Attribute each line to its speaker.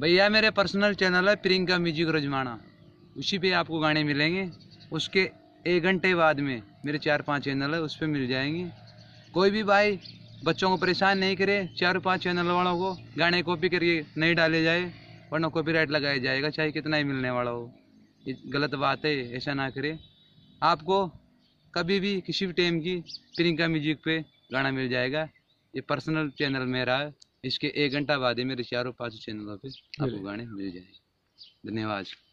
Speaker 1: भैया मेरे personal channel है प्रियंका म्यूजिक रजमाना उसी पे आपको गाने मिलेंगे उसके एक घंटे बाद में मेरे चार पांच चैनल है उस पर मिल जाएंगे कोई भी भाई बच्चों को परेशान नहीं करे चार पांच चैनल वालों को गाने कॉपी करके नहीं डाले जाए वरना कॉपीराइट लगाया जाएगा चाहे कितना ही मिलने वाला हो ये गलत बात है ऐसा ना करे आपको कभी भी किसी भी टाइम की प्रियंका म्यूजिक पे गाना मिल जाएगा ये पर्सनल चैनल मेरा है इसके एक घंटा बाद ही मेरे चारों पाँचों चैनलों पे आपको गाने मिल जाएंगे धन्यवाद